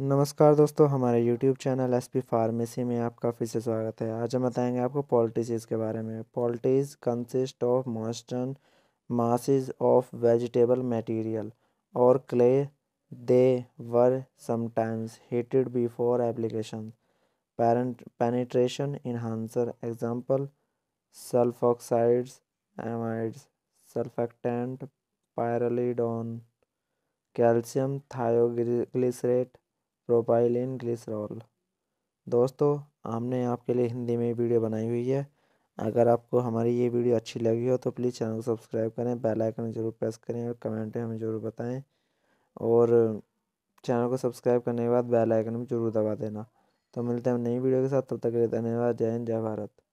नमस्कार दोस्तों हमारे YouTube channel S P pharmacy में आपका फिर से स्वागत है आज हम बताएंगे आपको पोल्टीसीज के बारे में poultices consist of moistened masses of vegetable material और clay they were sometimes heated before application parent penetration enhancer example sulfoxides amides surfactant pyrrolidone calcium thioglycolate propylene glycerol दोस्तों हमने आपके लिए हिंदी में वीडियो बनाई हुई है अगर आपको हमारी ये वीडियो अच्छी लगी हो तो प्लीज़ चैनल को सब्सक्राइब करें बेल आइकन जरूर प्रेस करें और कमेंट हमें ज़रूर बताएं और चैनल को सब्सक्राइब करने के बाद बेल आइकन भी जरूर दबा देना तो मिलते हैं नई वीडियो के साथ तब तक के लिए धन्यवाद जय हिंद जय भारत